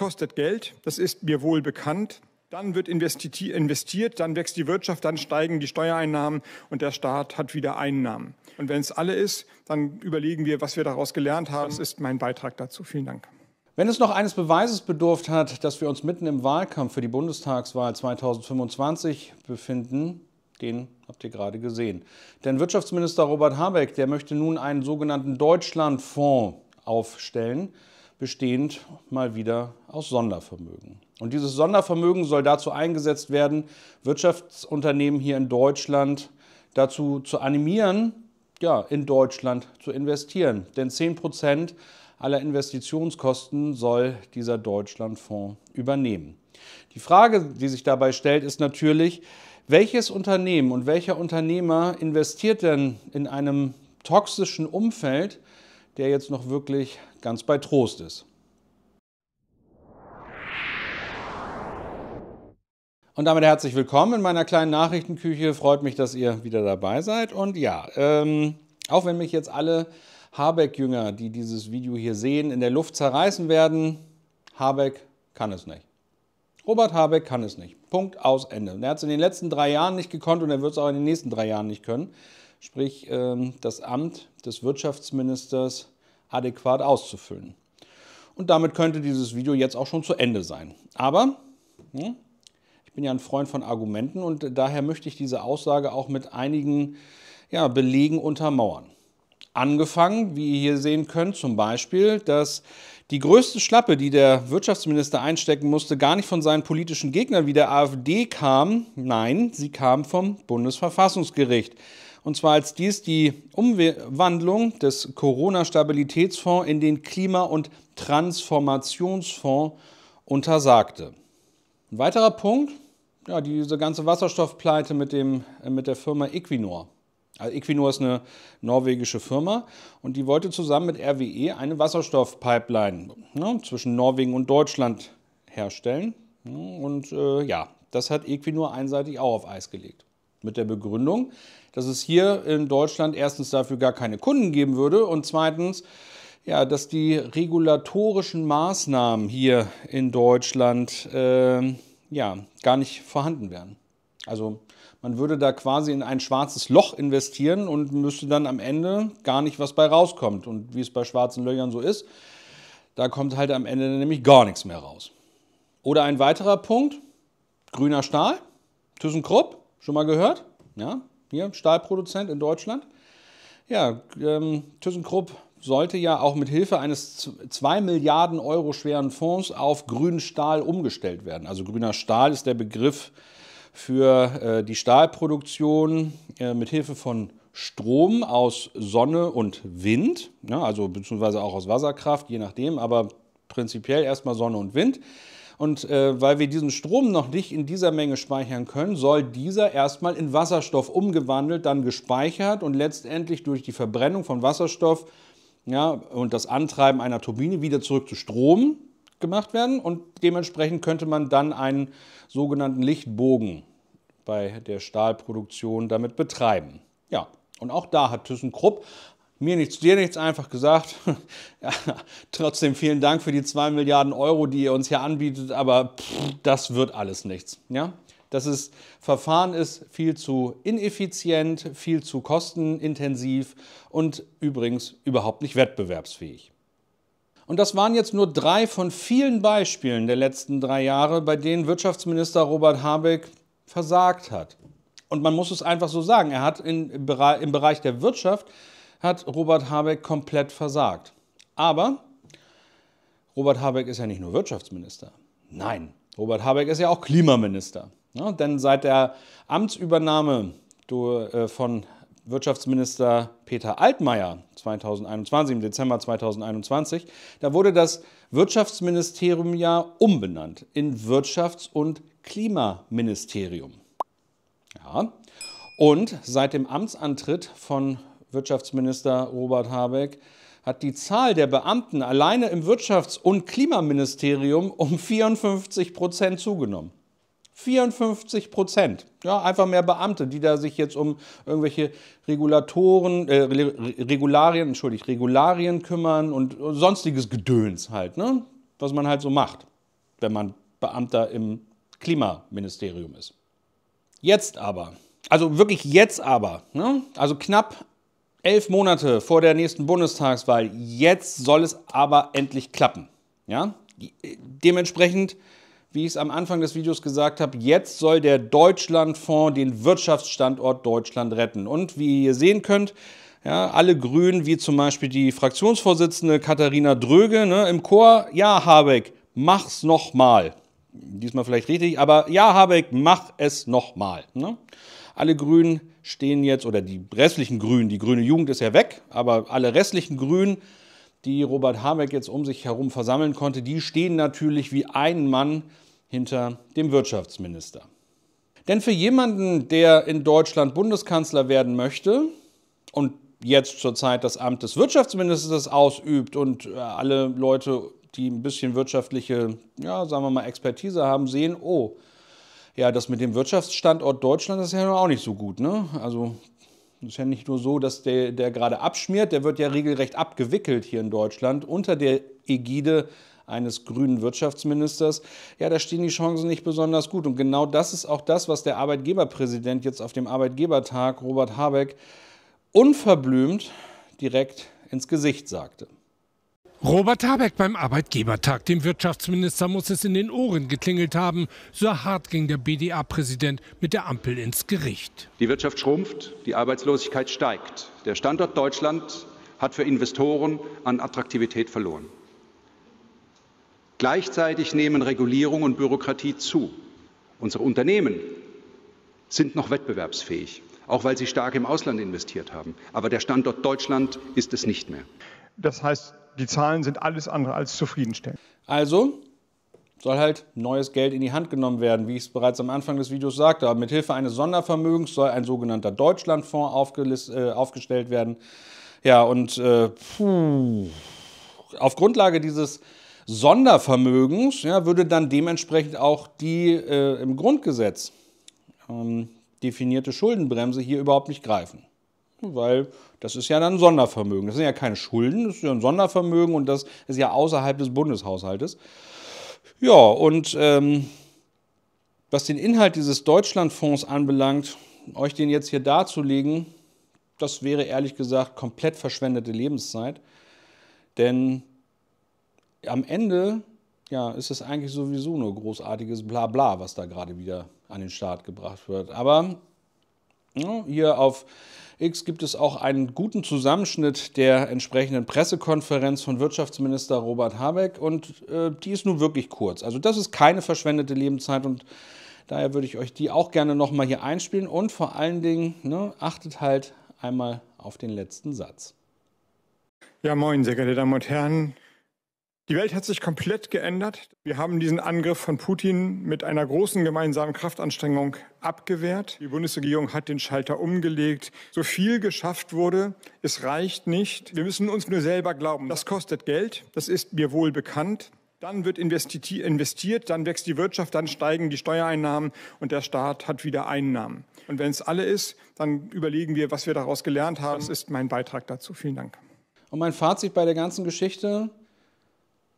kostet Geld, das ist mir wohl bekannt. Dann wird investiert, dann wächst die Wirtschaft, dann steigen die Steuereinnahmen und der Staat hat wieder Einnahmen. Und wenn es alle ist, dann überlegen wir, was wir daraus gelernt haben. Das ist mein Beitrag dazu. Vielen Dank. Wenn es noch eines Beweises bedurft hat, dass wir uns mitten im Wahlkampf für die Bundestagswahl 2025 befinden, den habt ihr gerade gesehen. Denn Wirtschaftsminister Robert Habeck, der möchte nun einen sogenannten Deutschlandfonds aufstellen bestehend mal wieder aus Sondervermögen. Und dieses Sondervermögen soll dazu eingesetzt werden, Wirtschaftsunternehmen hier in Deutschland dazu zu animieren, ja, in Deutschland zu investieren. Denn 10 Prozent aller Investitionskosten soll dieser Deutschlandfonds übernehmen. Die Frage, die sich dabei stellt, ist natürlich, welches Unternehmen und welcher Unternehmer investiert denn in einem toxischen Umfeld der jetzt noch wirklich ganz bei Trost ist. Und damit herzlich willkommen in meiner kleinen Nachrichtenküche. Freut mich, dass ihr wieder dabei seid. Und ja, ähm, auch wenn mich jetzt alle Habeck-Jünger, die dieses Video hier sehen, in der Luft zerreißen werden, Habeck kann es nicht. Robert Habeck kann es nicht. Punkt aus Ende. Und er hat es in den letzten drei Jahren nicht gekonnt und er wird es auch in den nächsten drei Jahren nicht können sprich ähm, das Amt des Wirtschaftsministers adäquat auszufüllen. Und damit könnte dieses Video jetzt auch schon zu Ende sein. Aber hm, ich bin ja ein Freund von Argumenten und daher möchte ich diese Aussage auch mit einigen ja, Belegen untermauern. Angefangen, wie ihr hier sehen könnt, zum Beispiel, dass die größte Schlappe, die der Wirtschaftsminister einstecken musste, gar nicht von seinen politischen Gegnern wie der AfD kam. Nein, sie kam vom Bundesverfassungsgericht und zwar als dies die Umwandlung des Corona-Stabilitätsfonds in den Klima- und Transformationsfonds untersagte. Ein weiterer Punkt, ja, diese ganze Wasserstoffpleite mit, dem, äh, mit der Firma Equinor. Also Equinor ist eine norwegische Firma und die wollte zusammen mit RWE eine Wasserstoffpipeline ne, zwischen Norwegen und Deutschland herstellen. Und äh, ja, das hat Equinor einseitig auch auf Eis gelegt. Mit der Begründung, dass es hier in Deutschland erstens dafür gar keine Kunden geben würde und zweitens, ja, dass die regulatorischen Maßnahmen hier in Deutschland äh, ja, gar nicht vorhanden wären. Also man würde da quasi in ein schwarzes Loch investieren und müsste dann am Ende gar nicht was bei rauskommt. Und wie es bei schwarzen Löchern so ist, da kommt halt am Ende nämlich gar nichts mehr raus. Oder ein weiterer Punkt, grüner Stahl, ThyssenKrupp, Schon mal gehört? Ja, hier Stahlproduzent in Deutschland. Ja, ähm, ThyssenKrupp sollte ja auch mit Hilfe eines 2 Milliarden Euro schweren Fonds auf grünen Stahl umgestellt werden. Also grüner Stahl ist der Begriff für äh, die Stahlproduktion äh, mit Hilfe von Strom aus Sonne und Wind, ja, ne, also beziehungsweise auch aus Wasserkraft, je nachdem, aber prinzipiell erstmal Sonne und Wind. Und äh, weil wir diesen Strom noch nicht in dieser Menge speichern können, soll dieser erstmal in Wasserstoff umgewandelt, dann gespeichert und letztendlich durch die Verbrennung von Wasserstoff ja, und das Antreiben einer Turbine wieder zurück zu Strom gemacht werden. Und dementsprechend könnte man dann einen sogenannten Lichtbogen bei der Stahlproduktion damit betreiben. Ja, und auch da hat ThyssenKrupp mir nichts, dir nichts einfach gesagt. ja, trotzdem vielen Dank für die 2 Milliarden Euro, die ihr uns hier anbietet, aber pff, das wird alles nichts. Ja? Das ist, Verfahren ist viel zu ineffizient, viel zu kostenintensiv und übrigens überhaupt nicht wettbewerbsfähig. Und das waren jetzt nur drei von vielen Beispielen der letzten drei Jahre, bei denen Wirtschaftsminister Robert Habeck versagt hat. Und man muss es einfach so sagen, er hat in, im Bereich der Wirtschaft hat Robert Habeck komplett versagt. Aber Robert Habeck ist ja nicht nur Wirtschaftsminister. Nein, Robert Habeck ist ja auch Klimaminister. Ja, denn seit der Amtsübernahme äh, von Wirtschaftsminister Peter Altmaier 2021, im Dezember 2021, da wurde das Wirtschaftsministerium ja umbenannt in Wirtschafts- und Klimaministerium. Ja. Und seit dem Amtsantritt von Wirtschaftsminister Robert Habeck hat die Zahl der Beamten alleine im Wirtschafts- und Klimaministerium um 54 Prozent zugenommen. 54 Prozent. Ja, einfach mehr Beamte, die da sich jetzt um irgendwelche Regulatoren, äh, Regularien, Entschuldigung, Regularien kümmern und sonstiges Gedöns halt, ne? was man halt so macht, wenn man Beamter im Klimaministerium ist. Jetzt aber, also wirklich jetzt aber, ne? also knapp elf Monate vor der nächsten Bundestagswahl. Jetzt soll es aber endlich klappen. Ja? Äh, dementsprechend, wie ich es am Anfang des Videos gesagt habe, jetzt soll der Deutschlandfonds den Wirtschaftsstandort Deutschland retten. Und wie ihr sehen könnt, ja, alle Grünen, wie zum Beispiel die Fraktionsvorsitzende Katharina Dröge ne, im Chor, ja, Habeck, mach's nochmal. Diesmal vielleicht richtig, aber ja, Habeck, mach es nochmal. Ne? Alle Grünen stehen jetzt, oder die restlichen Grünen, die grüne Jugend ist ja weg, aber alle restlichen Grünen, die Robert Habeck jetzt um sich herum versammeln konnte, die stehen natürlich wie ein Mann hinter dem Wirtschaftsminister. Denn für jemanden, der in Deutschland Bundeskanzler werden möchte und jetzt zurzeit das Amt des Wirtschaftsministers ausübt und äh, alle Leute, die ein bisschen wirtschaftliche, ja, sagen wir mal, Expertise haben, sehen, oh, ja, das mit dem Wirtschaftsstandort Deutschland ist ja auch nicht so gut. Ne? Also es ist ja nicht nur so, dass der, der gerade abschmiert, der wird ja regelrecht abgewickelt hier in Deutschland unter der Ägide eines grünen Wirtschaftsministers, ja, da stehen die Chancen nicht besonders gut. Und genau das ist auch das, was der Arbeitgeberpräsident jetzt auf dem Arbeitgebertag, Robert Habeck, unverblümt direkt ins Gesicht sagte. Robert Habeck beim Arbeitgebertag. Dem Wirtschaftsminister muss es in den Ohren geklingelt haben. So hart ging der BDA-Präsident mit der Ampel ins Gericht. Die Wirtschaft schrumpft, die Arbeitslosigkeit steigt. Der Standort Deutschland hat für Investoren an Attraktivität verloren. Gleichzeitig nehmen Regulierung und Bürokratie zu. Unsere Unternehmen sind noch wettbewerbsfähig, auch weil sie stark im Ausland investiert haben. Aber der Standort Deutschland ist es nicht mehr. Das heißt, die Zahlen sind alles andere als zufriedenstellend. Also soll halt neues Geld in die Hand genommen werden, wie ich es bereits am Anfang des Videos sagte. Aber mit Hilfe eines Sondervermögens soll ein sogenannter Deutschlandfonds äh, aufgestellt werden. Ja, und äh, auf Grundlage dieses Sondervermögens ja, würde dann dementsprechend auch die äh, im Grundgesetz ähm, definierte Schuldenbremse hier überhaupt nicht greifen weil das ist ja dann ein Sondervermögen. Das sind ja keine Schulden, das ist ja ein Sondervermögen und das ist ja außerhalb des Bundeshaushaltes. Ja, und ähm, was den Inhalt dieses Deutschlandfonds anbelangt, euch den jetzt hier darzulegen, das wäre ehrlich gesagt komplett verschwendete Lebenszeit. Denn am Ende ja, ist es eigentlich sowieso nur großartiges Blabla, was da gerade wieder an den Start gebracht wird. Aber hier auf X gibt es auch einen guten Zusammenschnitt der entsprechenden Pressekonferenz von Wirtschaftsminister Robert Habeck und äh, die ist nun wirklich kurz. Also das ist keine verschwendete Lebenszeit und daher würde ich euch die auch gerne nochmal hier einspielen und vor allen Dingen ne, achtet halt einmal auf den letzten Satz. Ja, moin, sehr geehrte Damen und Herren. Die Welt hat sich komplett geändert. Wir haben diesen Angriff von Putin mit einer großen gemeinsamen Kraftanstrengung abgewehrt. Die Bundesregierung hat den Schalter umgelegt. So viel geschafft wurde, es reicht nicht. Wir müssen uns nur selber glauben. Das kostet Geld, das ist mir wohl bekannt. Dann wird investiert, dann wächst die Wirtschaft, dann steigen die Steuereinnahmen und der Staat hat wieder Einnahmen. Und wenn es alle ist, dann überlegen wir, was wir daraus gelernt haben. Das ist mein Beitrag dazu. Vielen Dank. Und mein Fazit bei der ganzen Geschichte,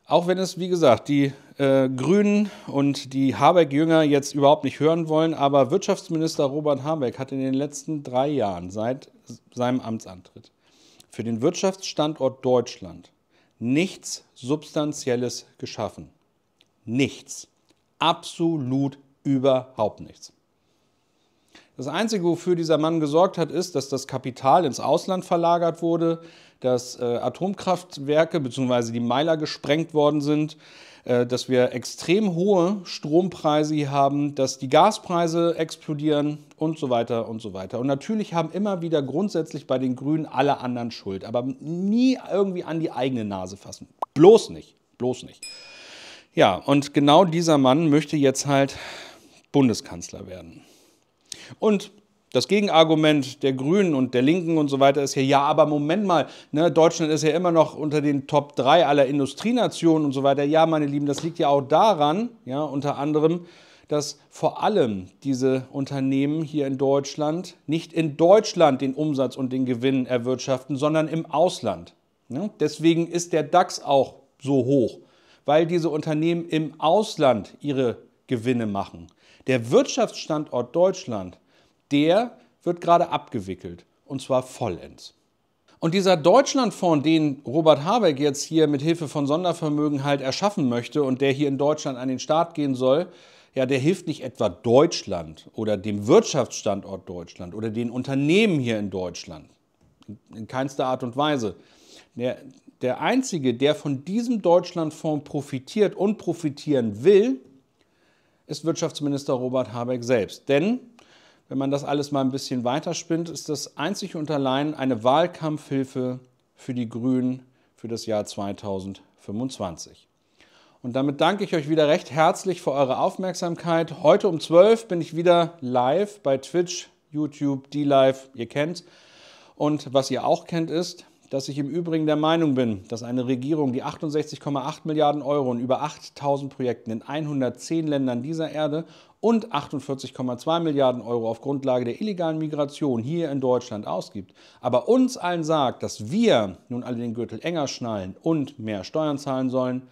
auch wenn es, wie gesagt, die äh, Grünen und die Habeck-Jünger jetzt überhaupt nicht hören wollen, aber Wirtschaftsminister Robert Habeck hat in den letzten drei Jahren seit seinem Amtsantritt für den Wirtschaftsstandort Deutschland nichts Substanzielles geschaffen. Nichts. Absolut überhaupt nichts. Das Einzige, wofür dieser Mann gesorgt hat, ist, dass das Kapital ins Ausland verlagert wurde, dass äh, Atomkraftwerke bzw. die Meiler gesprengt worden sind, äh, dass wir extrem hohe Strompreise hier haben, dass die Gaspreise explodieren und so weiter und so weiter. Und natürlich haben immer wieder grundsätzlich bei den Grünen alle anderen Schuld, aber nie irgendwie an die eigene Nase fassen. Bloß nicht, bloß nicht. Ja, und genau dieser Mann möchte jetzt halt Bundeskanzler werden. Und das Gegenargument der Grünen und der Linken und so weiter ist hier, ja, aber Moment mal, ne, Deutschland ist ja immer noch unter den Top 3 aller Industrienationen und so weiter. Ja, meine Lieben, das liegt ja auch daran, ja, unter anderem, dass vor allem diese Unternehmen hier in Deutschland nicht in Deutschland den Umsatz und den Gewinn erwirtschaften, sondern im Ausland. Ja, ne? deswegen ist der DAX auch so hoch, weil diese Unternehmen im Ausland ihre Gewinne machen. Der Wirtschaftsstandort Deutschland der wird gerade abgewickelt und zwar vollends. Und dieser Deutschlandfonds, den Robert Habeck jetzt hier mit Hilfe von Sondervermögen halt erschaffen möchte und der hier in Deutschland an den Start gehen soll, ja, der hilft nicht etwa Deutschland oder dem Wirtschaftsstandort Deutschland oder den Unternehmen hier in Deutschland. In keinster Art und Weise. Der, der Einzige, der von diesem Deutschlandfonds profitiert und profitieren will, ist Wirtschaftsminister Robert Habeck selbst. Denn wenn man das alles mal ein bisschen weiterspinnt, ist das einzig und allein eine Wahlkampfhilfe für die Grünen für das Jahr 2025. Und damit danke ich euch wieder recht herzlich für eure Aufmerksamkeit. Heute um 12 bin ich wieder live bei Twitch, YouTube, D-Live, ihr kennt. Und was ihr auch kennt ist, dass ich im Übrigen der Meinung bin, dass eine Regierung, die 68,8 Milliarden Euro in über 8000 Projekten in 110 Ländern dieser Erde und 48,2 Milliarden Euro auf Grundlage der illegalen Migration hier in Deutschland ausgibt, aber uns allen sagt, dass wir nun alle den Gürtel enger schnallen und mehr Steuern zahlen sollen,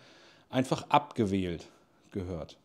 einfach abgewählt gehört.